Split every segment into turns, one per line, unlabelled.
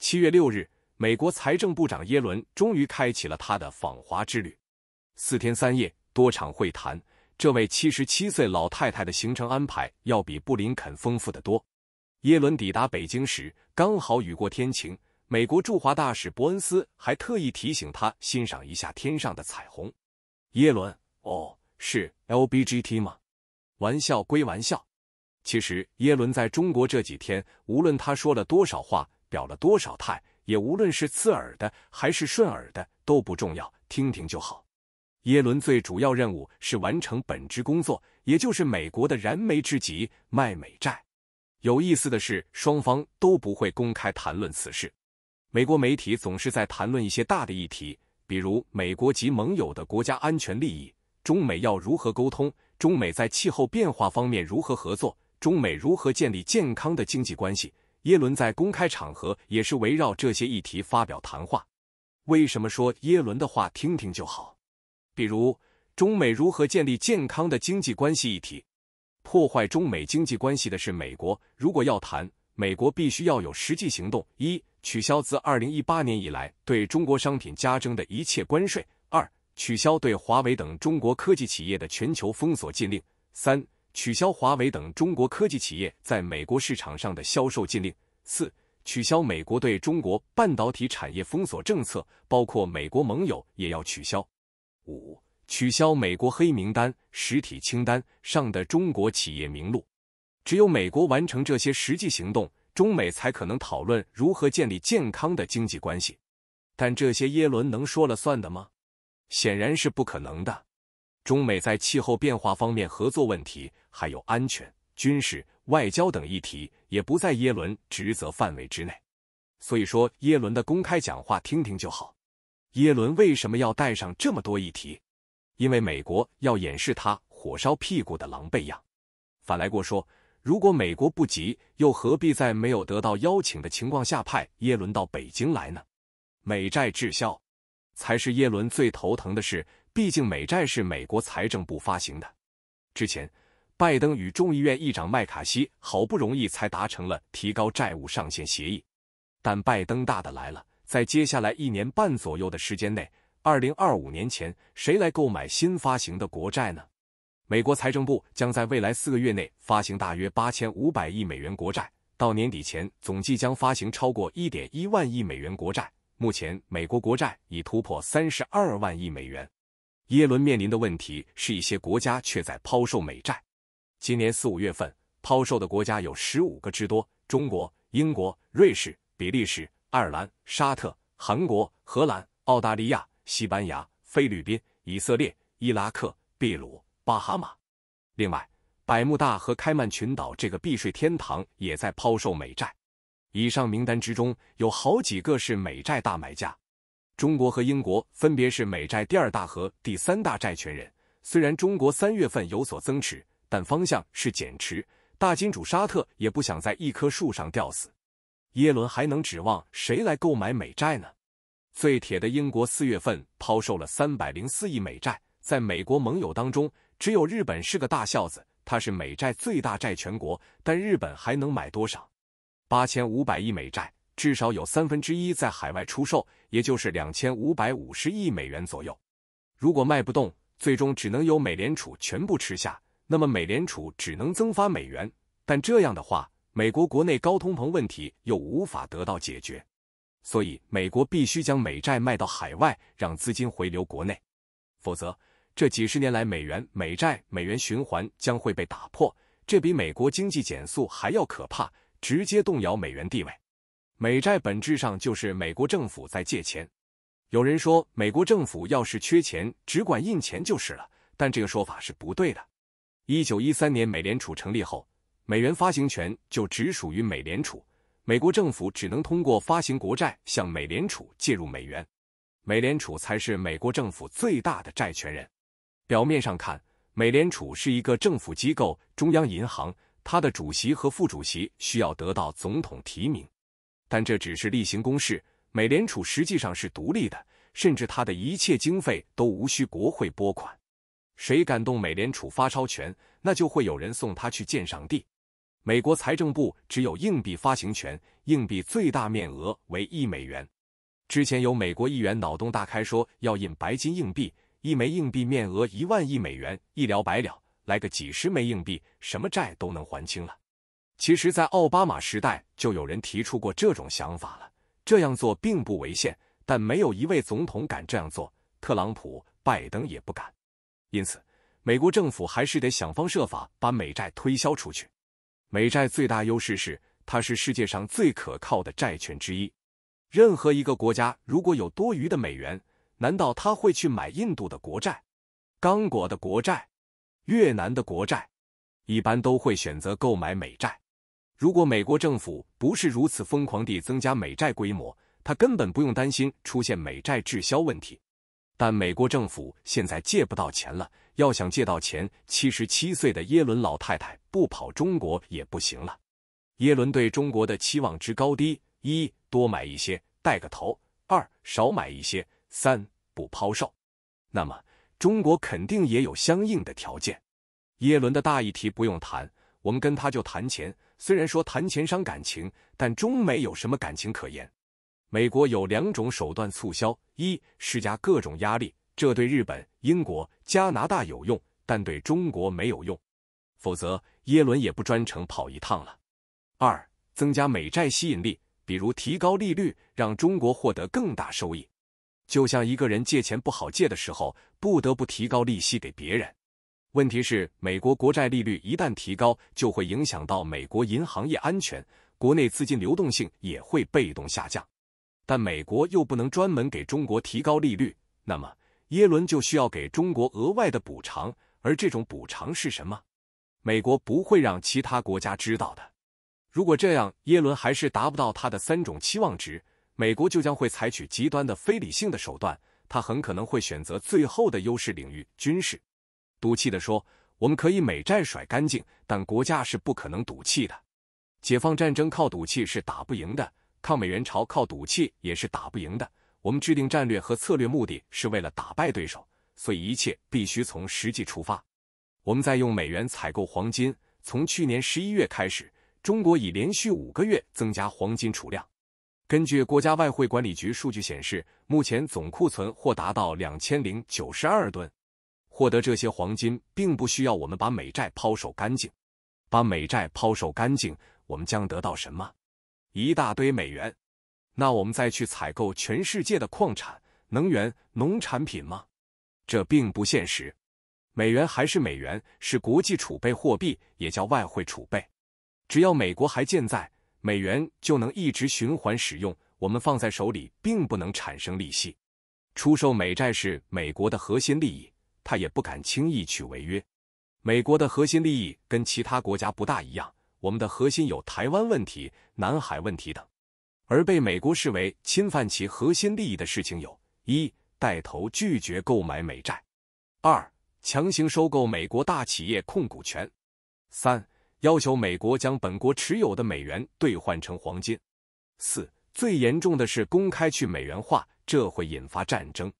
七月六日，美国财政部长耶伦终于开启了他的访华之旅。四天三夜，多场会谈，这位七十七岁老太太的行程安排要比布林肯丰富得多。耶伦抵达北京时，刚好雨过天晴，美国驻华大使伯恩斯还特意提醒他欣赏一下天上的彩虹。耶伦，哦，是 l b g t 吗？玩笑归玩笑，其实耶伦在中国这几天，无论他说了多少话。表了多少态，也无论是刺耳的还是顺耳的，都不重要，听听就好。耶伦最主要任务是完成本职工作，也就是美国的燃眉之急——卖美债。有意思的是，双方都不会公开谈论此事。美国媒体总是在谈论一些大的议题，比如美国及盟友的国家安全利益、中美要如何沟通、中美在气候变化方面如何合作、中美如何建立健康的经济关系。耶伦在公开场合也是围绕这些议题发表谈话。为什么说耶伦的话听听就好？比如中美如何建立健康的经济关系议题。破坏中美经济关系的是美国。如果要谈，美国必须要有实际行动：一、取消自2018年以来对中国商品加征的一切关税；二、取消对华为等中国科技企业的全球封锁禁令；三。取消华为等中国科技企业在美国市场上的销售禁令；四、取消美国对中国半导体产业封锁政策，包括美国盟友也要取消；五、取消美国黑名单、实体清单上的中国企业名录。只有美国完成这些实际行动，中美才可能讨论如何建立健康的经济关系。但这些耶伦能说了算的吗？显然是不可能的。中美在气候变化方面合作问题，还有安全、军事、外交等议题，也不在耶伦职责范围之内。所以说，耶伦的公开讲话听听就好。耶伦为什么要带上这么多议题？因为美国要掩饰他火烧屁股的狼狈样。反来过说，如果美国不急，又何必在没有得到邀请的情况下派耶伦到北京来呢？美债滞销，才是耶伦最头疼的事。毕竟美债是美国财政部发行的。之前，拜登与众议院议长麦卡锡好不容易才达成了提高债务上限协议，但拜登大的来了，在接下来一年半左右的时间内，二零二五年前谁来购买新发行的国债呢？美国财政部将在未来四个月内发行大约八千五百亿美元国债，到年底前总计将发行超过一点一万亿美元国债。目前，美国国债已突破三十二万亿美元。耶伦面临的问题是，一些国家却在抛售美债。今年四五月份抛售的国家有十五个之多，中国、英国、瑞士、比利时、爱尔兰、沙特、韩国、荷兰、澳大利亚、西班牙、菲律宾、以色列、伊拉克、秘鲁、巴哈马，另外百慕大和开曼群岛这个避税天堂也在抛售美债。以上名单之中，有好几个是美债大买家。中国和英国分别是美债第二大和第三大债权人。虽然中国三月份有所增持，但方向是减持。大金主沙特也不想在一棵树上吊死。耶伦还能指望谁来购买美债呢？最铁的英国四月份抛售了三百零四亿美债，在美国盟友当中，只有日本是个大孝子，它是美债最大债权国，但日本还能买多少？八千五百亿美债。至少有三分之一在海外出售，也就是两千五百五十亿美元左右。如果卖不动，最终只能由美联储全部吃下。那么美联储只能增发美元，但这样的话，美国国内高通膨问题又无法得到解决。所以，美国必须将美债卖到海外，让资金回流国内。否则，这几十年来美元、美债、美元循环将会被打破，这比美国经济减速还要可怕，直接动摇美元地位。美债本质上就是美国政府在借钱。有人说，美国政府要是缺钱，只管印钱就是了。但这个说法是不对的。一九一三年，美联储成立后，美元发行权就只属于美联储。美国政府只能通过发行国债向美联储借入美元，美联储才是美国政府最大的债权人。表面上看，美联储是一个政府机构、中央银行，它的主席和副主席需要得到总统提名。但这只是例行公事。美联储实际上是独立的，甚至它的一切经费都无需国会拨款。谁敢动美联储发钞权，那就会有人送他去见上帝。美国财政部只有硬币发行权，硬币最大面额为一美元。之前有美国议员脑洞大开，说要印白金硬币，一枚硬币面额一万亿美元，一了百了，来个几十枚硬币，什么债都能还清了。其实，在奥巴马时代就有人提出过这种想法了。这样做并不违宪，但没有一位总统敢这样做，特朗普、拜登也不敢。因此，美国政府还是得想方设法把美债推销出去。美债最大优势是，它是世界上最可靠的债券之一。任何一个国家如果有多余的美元，难道他会去买印度的国债、刚果的国债、越南的国债？一般都会选择购买美债。如果美国政府不是如此疯狂地增加美债规模，他根本不用担心出现美债滞销问题。但美国政府现在借不到钱了，要想借到钱，七十七岁的耶伦老太太不跑中国也不行了。耶伦对中国的期望值高低：一多买一些，带个头；二少买一些；三不抛售。那么中国肯定也有相应的条件。耶伦的大议题不用谈。我们跟他就谈钱，虽然说谈钱伤感情，但中美有什么感情可言？美国有两种手段促销：一、施加各种压力，这对日本、英国、加拿大有用，但对中国没有用，否则耶伦也不专程跑一趟了；二、增加美债吸引力，比如提高利率，让中国获得更大收益。就像一个人借钱不好借的时候，不得不提高利息给别人。问题是，美国国债利率一旦提高，就会影响到美国银行业安全，国内资金流动性也会被动下降。但美国又不能专门给中国提高利率，那么耶伦就需要给中国额外的补偿，而这种补偿是什么？美国不会让其他国家知道的。如果这样，耶伦还是达不到他的三种期望值，美国就将会采取极端的非理性的手段，他很可能会选择最后的优势领域——军事。赌气的说：“我们可以美债甩干净，但国家是不可能赌气的。解放战争靠赌气是打不赢的，抗美援朝靠赌气也是打不赢的。我们制定战略和策略，目的是为了打败对手，所以一切必须从实际出发。”我们在用美元采购黄金，从去年十一月开始，中国已连续五个月增加黄金储量。根据国家外汇管理局数据显示，目前总库存或达到两千零九十二吨。获得这些黄金并不需要我们把美债抛售干净，把美债抛售干净，我们将得到什么？一大堆美元。那我们再去采购全世界的矿产、能源、农产品吗？这并不现实。美元还是美元，是国际储备货币，也叫外汇储备。只要美国还健在，美元就能一直循环使用。我们放在手里并不能产生利息。出售美债是美国的核心利益。他也不敢轻易去违约。美国的核心利益跟其他国家不大一样，我们的核心有台湾问题、南海问题等。而被美国视为侵犯其核心利益的事情有：一、带头拒绝购买美债；二、强行收购美国大企业控股权；三、要求美国将本国持有的美元兑换成黄金；四、最严重的是公开去美元化，这会引发战争。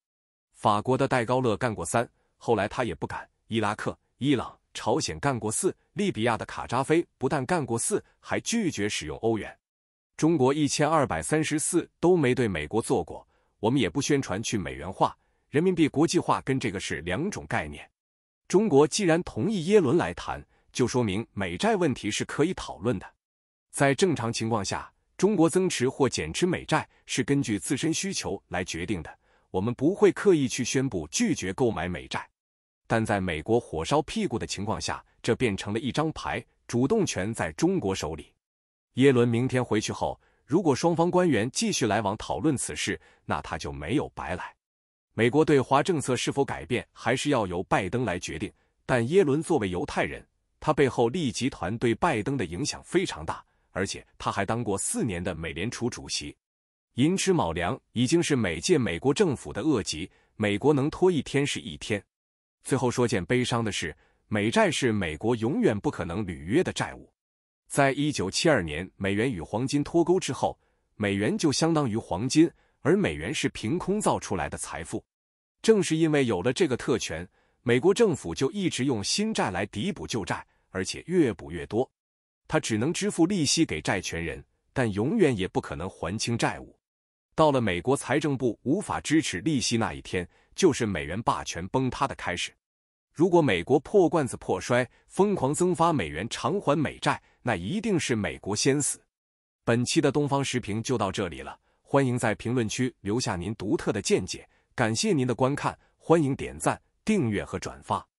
法国的戴高乐干过三。后来他也不敢，伊拉克、伊朗、朝鲜干过四，利比亚的卡扎菲不但干过四，还拒绝使用欧元。中国一千二百三十四都没对美国做过，我们也不宣传去美元化，人民币国际化跟这个是两种概念。中国既然同意耶伦来谈，就说明美债问题是可以讨论的。在正常情况下，中国增持或减持美债是根据自身需求来决定的，我们不会刻意去宣布拒绝购买美债。但在美国火烧屁股的情况下，这变成了一张牌，主动权在中国手里。耶伦明天回去后，如果双方官员继续来往讨论此事，那他就没有白来。美国对华政策是否改变，还是要由拜登来决定。但耶伦作为犹太人，他背后利益集团对拜登的影响非常大，而且他还当过四年的美联储主席。寅吃卯粮已经是每届美国政府的恶疾，美国能拖一天是一天。最后说件悲伤的事：美债是美国永远不可能履约的债务。在一九七二年美元与黄金脱钩之后，美元就相当于黄金，而美元是凭空造出来的财富。正是因为有了这个特权，美国政府就一直用新债来抵补旧债，而且越补越多。他只能支付利息给债权人，但永远也不可能还清债务。到了美国财政部无法支持利息那一天。就是美元霸权崩塌的开始。如果美国破罐子破摔，疯狂增发美元偿还美债，那一定是美国先死。本期的东方时评就到这里了，欢迎在评论区留下您独特的见解。感谢您的观看，欢迎点赞、订阅和转发。